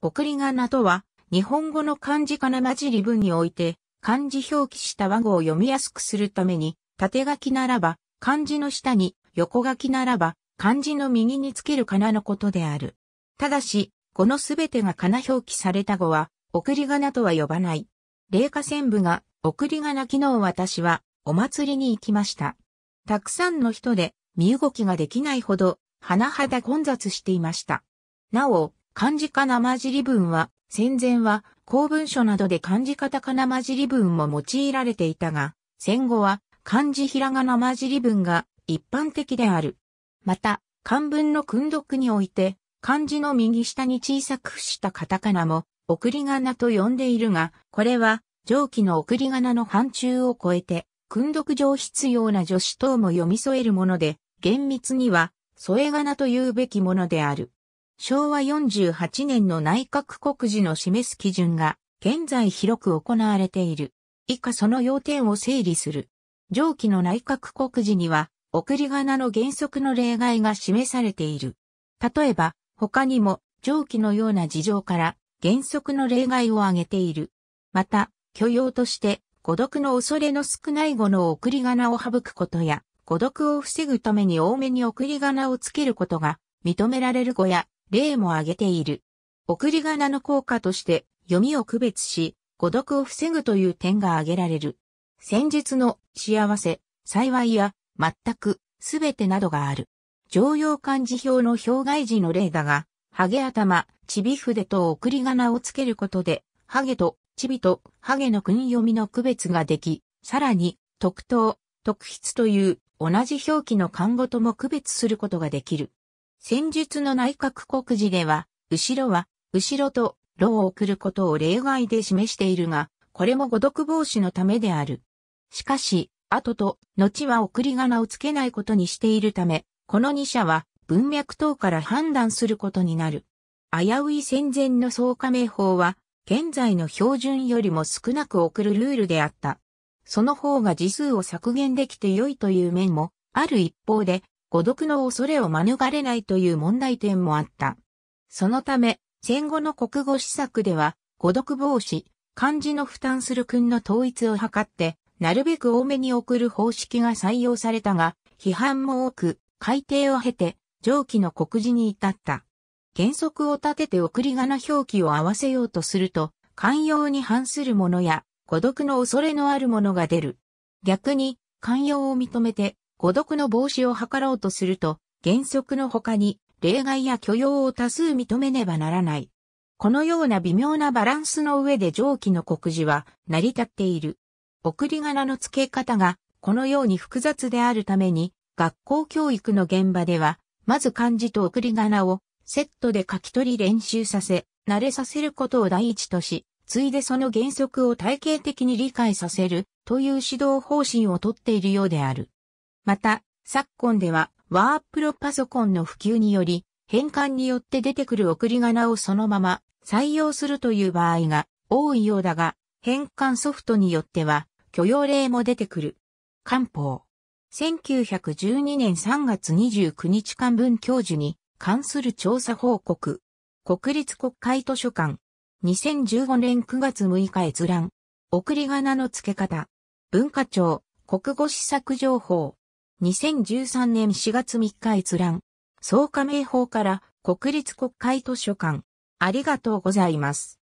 送り仮名とは、日本語の漢字仮名混じり文において、漢字表記した和語を読みやすくするために、縦書きならば、漢字の下に、横書きならば、漢字の右につける仮名のことである。ただし、このすべてが仮名表記された語は、送り仮名とは呼ばない。霊下線部が、送り仮名昨日私は、お祭りに行きました。たくさんの人で、身動きができないほど、甚だ混雑していました。なお、漢字かなまじり文は、戦前は公文書などで漢字カタカナまじり文も用いられていたが、戦後は漢字ひらがなまじり文が一般的である。また、漢文の訓読において、漢字の右下に小さくしたカタカナも、送り仮名と呼んでいるが、これは、上記の送り仮名の範疇を超えて、訓読上必要な助詞等も読み添えるもので、厳密には、添え仮名と言うべきものである。昭和48年の内閣告示の示す基準が現在広く行われている。以下その要点を整理する。上記の内閣告示には、送り仮名の原則の例外が示されている。例えば、他にも上記のような事情から原則の例外を挙げている。また、許容として、孤独の恐れの少ない語の送り仮名を省くことや、孤独を防ぐために多めに送り仮名をつけることが認められる語や、例も挙げている。送り仮名の効果として読みを区別し、誤読を防ぐという点が挙げられる。先日の幸せ、幸いや、全く、すべてなどがある。常用漢字表の表外時の例だが、ハゲ頭、チビ筆と送り仮名をつけることで、ハゲと、チビと、ハゲの訓読みの区別ができ、さらに、特等、特筆という同じ表記の漢語とも区別することができる。戦術の内閣告示では、後ろは、後ろと、炉を送ることを例外で示しているが、これも誤読防止のためである。しかし、後と、後は送り仮名をつけないことにしているため、この二者は文脈等から判断することになる。危うい戦前の総加盟法は、現在の標準よりも少なく送るルールであった。その方が字数を削減できて良いという面も、ある一方で、誤読の恐れを免れないという問題点もあった。そのため、戦後の国語施策では、誤読防止、漢字の負担する訓の統一を図って、なるべく多めに送る方式が採用されたが、批判も多く、改定を経て、上記の告示に至った。原則を立てて送り仮名表記を合わせようとすると、寛容に反するものや、孤独の恐れのあるものが出る。逆に、寛容を認めて、誤読の防止を図ろうとすると、原則の他に例外や許容を多数認めねばならない。このような微妙なバランスの上で上記の告示は成り立っている。送り仮名の付け方がこのように複雑であるために、学校教育の現場では、まず漢字と送り仮名をセットで書き取り練習させ、慣れさせることを第一とし、ついでその原則を体系的に理解させるという指導方針をとっているようである。また、昨今では、ワープロパソコンの普及により、変換によって出てくる送り仮名をそのまま採用するという場合が多いようだが、変換ソフトによっては許容例も出てくる。官報。1912年3月29日官文教授に関する調査報告。国立国会図書館。2015年9月6日閲覧。送り仮名の付け方。文化庁、国語施策情報。2013年4月3日閲覧。総加盟法から国立国会図書館。ありがとうございます。